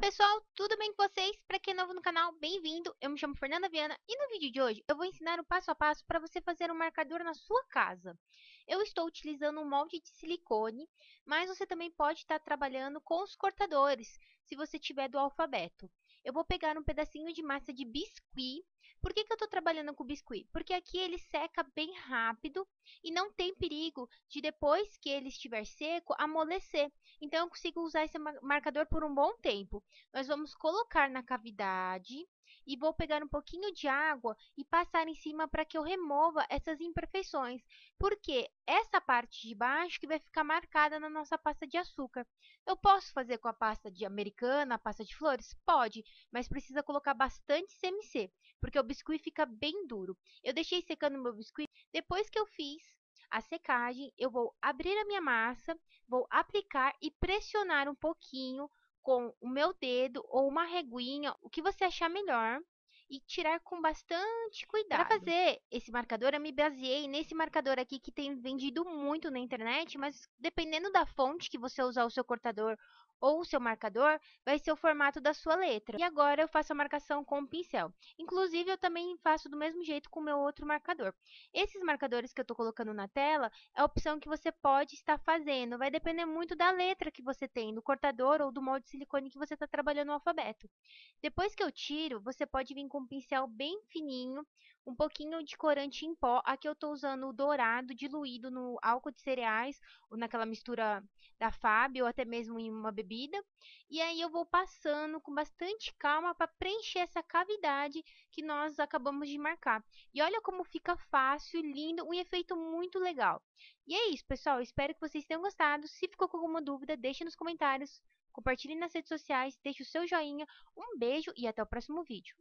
pessoal, tudo bem com vocês? Para quem é novo no canal, bem-vindo! Eu me chamo Fernanda Viana e no vídeo de hoje eu vou ensinar o passo a passo para você fazer um marcador na sua casa. Eu estou utilizando um molde de silicone, mas você também pode estar trabalhando com os cortadores, se você tiver do alfabeto. Eu vou pegar um pedacinho de massa de biscuit por que, que eu estou trabalhando com biscuit? Porque aqui ele seca bem rápido e não tem perigo de depois que ele estiver seco, amolecer. Então, eu consigo usar esse marcador por um bom tempo. Nós vamos colocar na cavidade e vou pegar um pouquinho de água e passar em cima para que eu remova essas imperfeições, porque essa parte de baixo que vai ficar marcada na nossa pasta de açúcar. Eu posso fazer com a pasta de americana, a pasta de flores? Pode, mas precisa colocar bastante CMC, porque o biscuit fica bem duro. Eu deixei secando meu biscuit, depois que eu fiz a secagem, eu vou abrir a minha massa, vou aplicar e pressionar um pouquinho com o meu dedo ou uma reguinha, o que você achar melhor, e tirar com bastante cuidado. Para fazer esse marcador, eu me baseei nesse marcador aqui que tem vendido muito na internet, mas dependendo da fonte que você usar o seu cortador ou o seu marcador, vai ser o formato da sua letra. E agora eu faço a marcação com o pincel. Inclusive, eu também faço do mesmo jeito com o meu outro marcador. Esses marcadores que eu estou colocando na tela é a opção que você pode estar fazendo. Vai depender muito da letra que você tem, do cortador ou do molde de silicone que você está trabalhando o alfabeto. Depois que eu tiro, você pode vir com com um pincel bem fininho, um pouquinho de corante em pó. Aqui eu estou usando o dourado diluído no álcool de cereais, ou naquela mistura da Fábio, ou até mesmo em uma bebida. E aí eu vou passando com bastante calma para preencher essa cavidade que nós acabamos de marcar. E olha como fica fácil, lindo, um efeito muito legal. E é isso, pessoal. Espero que vocês tenham gostado. Se ficou com alguma dúvida, deixe nos comentários compartilhe nas redes sociais, deixe o seu joinha, um beijo e até o próximo vídeo.